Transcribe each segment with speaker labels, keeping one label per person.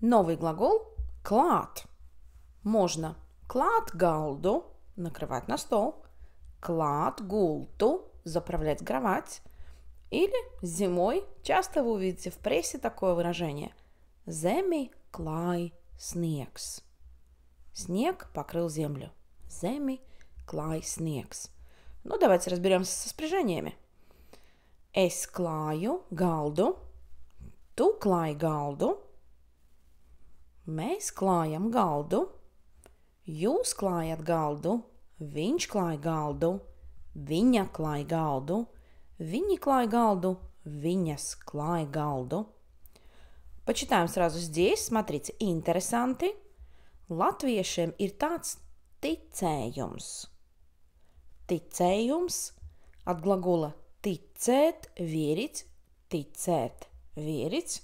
Speaker 1: Новый глагол клад. Можно клад галду – накрывать на стол, клад гулту – заправлять кровать. Или зимой часто вы увидите в прессе такое выражение «земи клай снегс». Снег покрыл землю. Земи клай снегс. Ну, давайте разберемся со спряжениями. Es клаю галду, ту клай галду, Mēs klājam galdu, jūs klājat galdu, viņš klāj galdu, viņa klāj galdu, viņi klāj galdu, viņas klāj galdu. Почитаем сразу здесь, смотрите, интересанты. Latviešiem ir tāds ticējums. Ticējums от глагола ticēt, верить, ticēt, верить.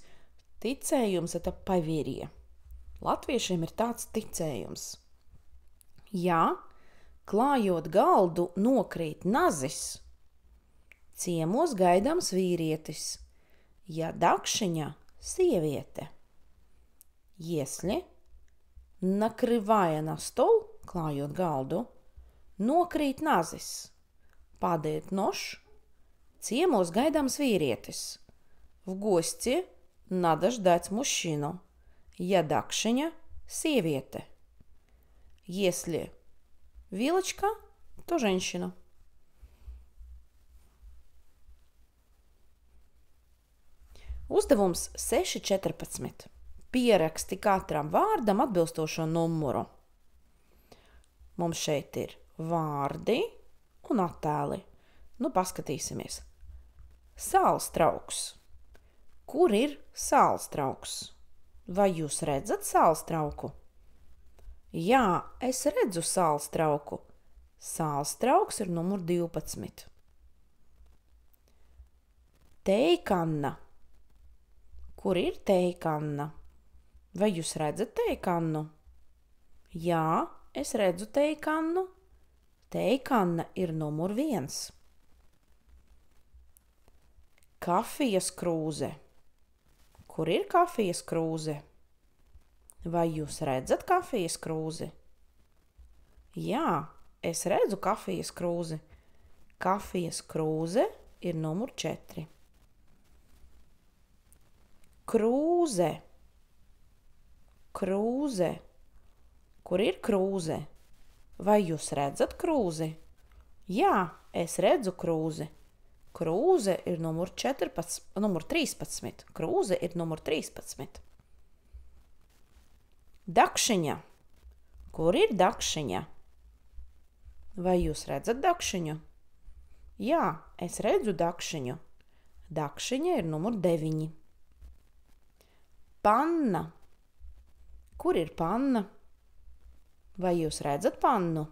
Speaker 1: Ticējums – это поверье. Latviešiem ir tāds ticējums. Ja klājot galdu nokrīt nazis, ciemos gaidāms vīrietis, ja dakšiņa sieviete. Если накрывая на стол, klājot galdu, nokrīt nazis, падает нож, ciemos gaidāms vīrietis, в гости надо ждать мужчину. Ядакшиня – сieviete. Если вилочка, то женщина. Uzdevums 6.14. Pieraksti katram vārdam atbilstošo numuru. Mums šeit ir vārdi un attēli. Nu, paskatīsimies. Sāls trauks. Kur ir sāls trauks? Vai jūs redzat sālstrauku? Jā, es redzu sālstrauku. Sālstrauks ir numur 12. Teikanna. Kur ir teikanna? Vai jūs redzat teikannu? Jā, es redzu teikannu. Teikanna ir numur viens. Kafijas krūze. Kur ir kafijas krūze? Vai jūs redzat kafijas krūzi? Jā, es redzu kafijas krūzi. Kafijas krūze ir numur 4. Krūze. Krūze. Kur ir krūze? Vai jūs redzat krūzi? Jā, es redzu krūzi. Krūze ir numur 14, numur 13. Krūze ir numur 13. Dakšiņa. Kur ir dakšiņa? Vai jūs redzat dakšiņu? Jā, es redzu dakšiņu. Dakšiņa ir numur 9. Panna. Kur ir panna? Vai jūs redzat pannu?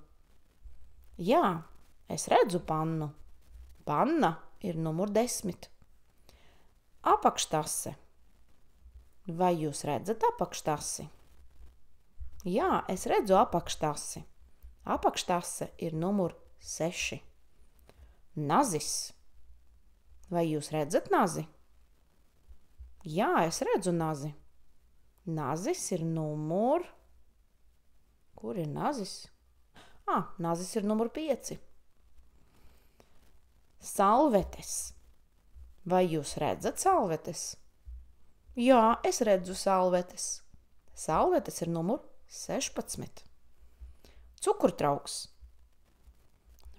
Speaker 1: Jā, es redzu pannu. Panna ir numur desmit. Apakštase. Vai jūs redzat apakštasi? Jā, es redzu apakštasi. Apakštase ir numur seši. Nazis. Vai jūs redzat nazi? Jā, es redzu nazi. Nazis ir numur. Kur ir nazis? Ah, nazis ir numur pieci salvetes. Vai jūs redzat salvetes? Jā, es redzu salvetes. Salvetes ir numur 16. Cukurtrauks.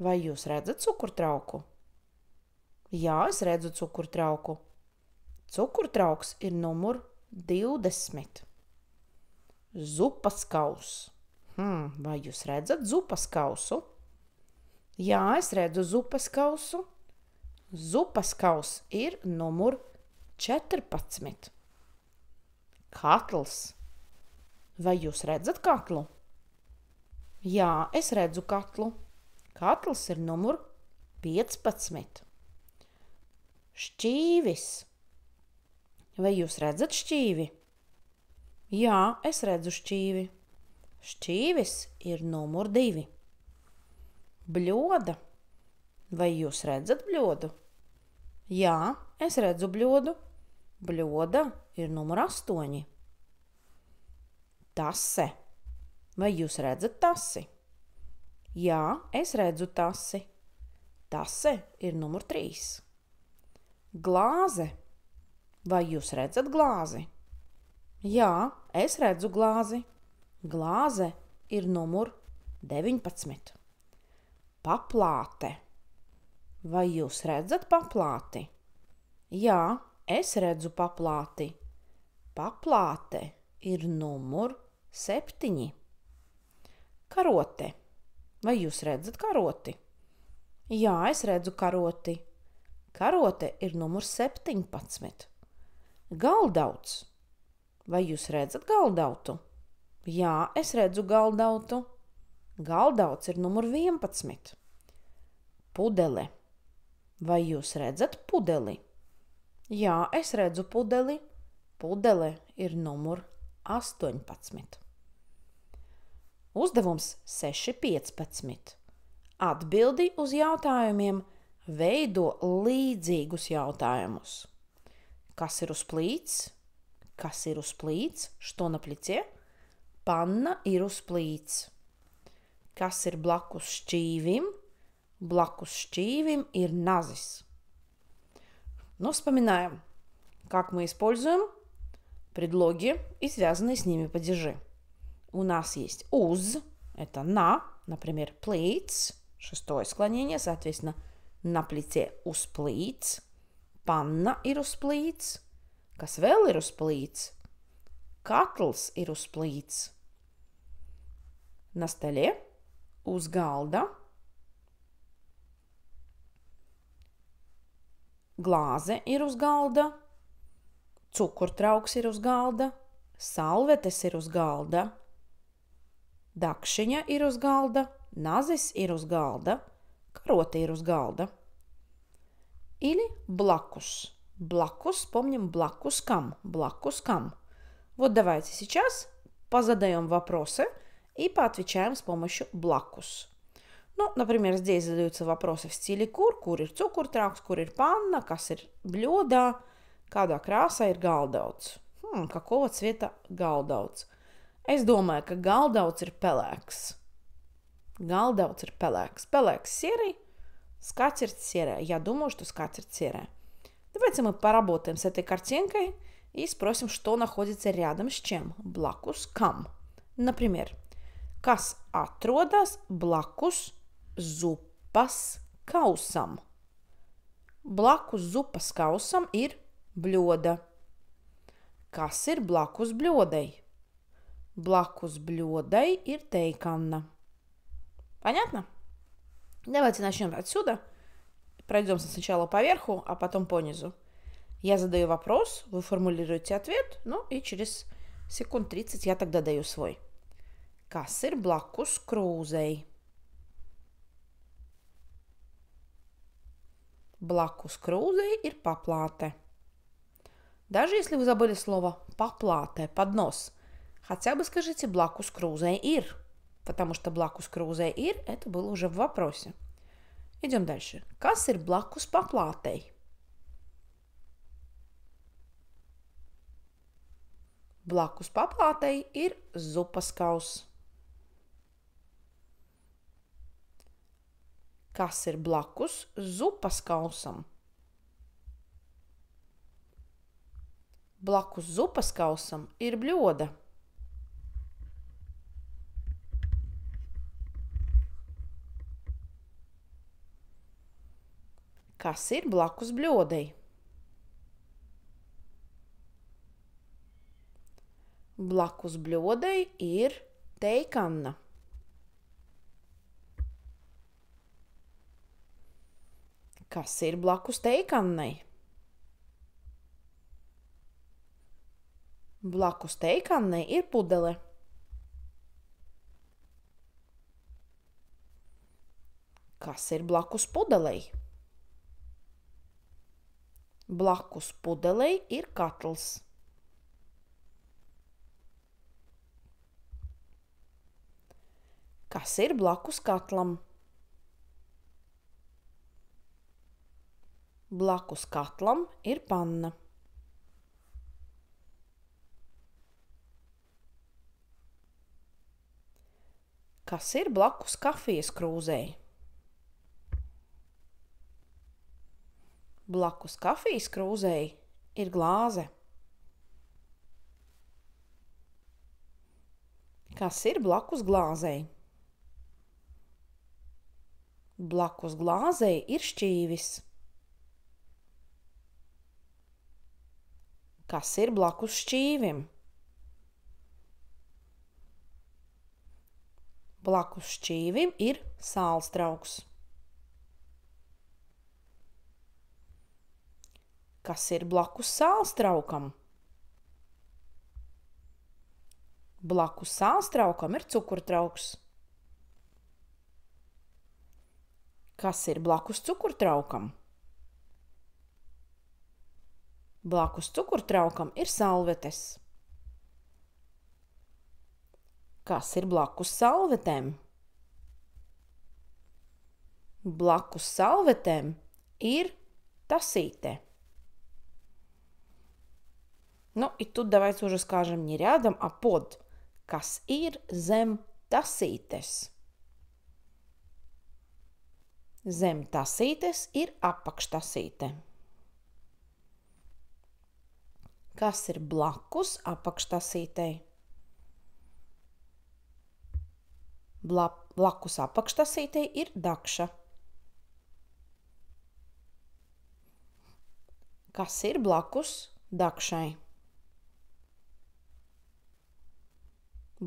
Speaker 1: Vai jūs redzat cukurtrauku? Jā, es redzu cukurtrauku. Cukurtrauks ir numur 20. Zupas kaus. Hmm, vai jūs redzat zupas kausu? Jā, es redzu zupas kausu. Zupas kaus ir numur 14. Katls. Vai jūs redzat katlu? Jā, es redzu katlu. Katls ir numur 15. Šķīvis. Vai jūs redzat šķīvi? Jā, es redzu šķīvi. Šķīvis ir numur 2. Bļoda. Vai jūs redzat bļodu? Jā, es redzu bļodu. Bļoda ir numur astoņi. Tase. Vai jūs redzat tasi? Jā, es redzu tasi. Tase ir numur trīs. Glāze. Vai jūs redzat glāzi? Jā, es redzu glāzi. Glāze ir numur 19 paplāte. Vai jūs redzat paplāti? Jā, es redzu paplāti. Paplāte ir numur septiņi. Karote. Vai jūs redzat karoti? Jā, es redzu karoti. Karote ir numur 17. Galdauts. Vai jūs redzat galdautu? Jā, es redzu galdautu. Galdauts ir numur 11. Pudele. Vai jūs redzat pudeli? Jā, es redzu pudeli. Pudele ir numur 18. Uzdevums 6.15. Atbildi uz jautājumiem veido līdzīgus jautājumus. Kas ir uz plīts? Kas ir uz plīts? Što na plicie? Panna ir uz plīts. Kas ir blakus šķīvim? Blakus шчивим ir назис. Но вспоминаем, как мы используем предлоги и связанные с ними падежи. У нас есть уз, это на, например, plates, шестое склонение, соответственно, на плите uz plates, панна и uz plates, kas vēl ir uz plates, katls ir uz plates. На столе uz galda glāze ir uz galda, cukurtrauks ir uz galda, salvetes ir uz galda, dakšiņa ir uz galda, nazis ir uz galda, karote ir uz galda. Или блакус. Блакус, помним, блакус кам. Блакус кам. Вот давайте сейчас позадаем вопросы – и поотвечаем с помощью «блакус». Ну, например, здесь задаются вопросы в стиле «кур», «кур ir cukurtrāks», «кур ir panna», «kas ir bļodā», «kādā krāsā ir galdauts». Хм, какого цвета гaldauts? Es domāju, ka galdauts ir pelēks. Гaldауts ir pelēks. Pelēks серый, скатерть серая. Я думаю, что скатерть серая. Давайте мы поработаем с этой картинкой и спросим, что находится рядом с чем. Блакус кам. Например, kas atrodas blakus zupas kausam. Blakus zupas kausam ir bļoda. Kas ir blakus bļodai? Blakus блёдой ir тейканна. Понятно? Давайте начнем отсюда. Пройдемся сначала по верху, а потом по низу. Я задаю вопрос, вы формулируете ответ, ну и через секунд 30 я тогда даю свой kas ir blakus krūzei. Блаку с крузой и Даже если вы забыли слово «поплате», «поднос», хотя бы скажите Блакус с ир», потому что Блакус с ир» это было уже в вопросе. Идем дальше. Кассир Блакус поплатей. Блакус поплатей с поплатой ир зупаскаус. kas ir blakus zupas kausam. Blakus zupas kausam ir bļoda. Kas ir blakus bļodei? Blakus bļodei ir teikanna. Kas ir blakus teikannei? Blakus teikannei ir pudele. Kas ir blakus pudelei? Blakus pudelei ir katls. Kas ir blakus katlam? Blakus katlam ir panna. Kas ir blakus kafijas krūzei? Blakus kafijas krūzei ir glāze. Kas ir blakus glāzei? Blakus glāzei ir šķīvis. kas ir blakus šķīvim. Blakus šķīvim ir sālstrauks. Kas ir blakus sālstraukam? Blakus sālstraukam ir cukurtrauks. Kas ir blakus cukurtraukam? Blakus cukurtraukam ir salvetes. Kas ir blakus salvetēm? Blakus salvetēm ir тасите. Ну и тут давайте уже скажем не рядом, а под. Kas ir zem tasītes? Zem tasītes ir apakštasīte. kas ir blakus apakštasītei. Bla, blakus apakštasītei ir dakša. Kas ir blakus dakšai?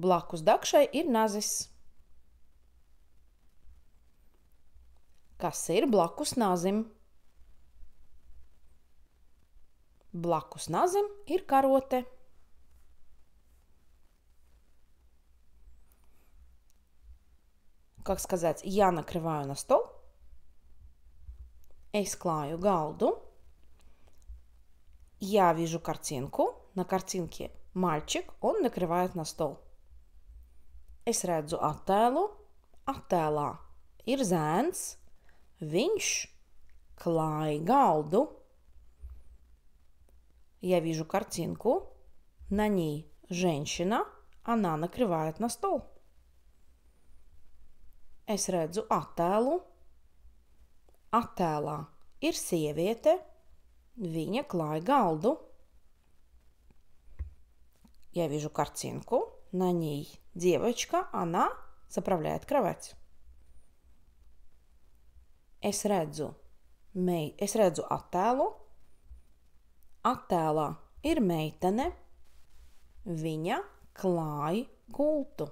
Speaker 1: Blakus dakšai ir nazis. Kas ir blakus nazim? Blakus nazim ir karote. Как сказать, я накрываю на стол. Es клаю галду. Я вижу картинку. На картинке мальчик, он накрывает на стол. Es redzu attēlu. Attēlā ir zēns. Viņš klāja galdu. Я вижу картинку. На ней женщина. Она накрывает на стол. Es redzu attēlu. Attēlā ir sieviete. Viņa klāj galdu. Я вижу картинку. На ней девочка. Она заправляет кровать. Es redzu, mei, es redzu attēlu. Attēlā ir meitene, viņa klāj gultu.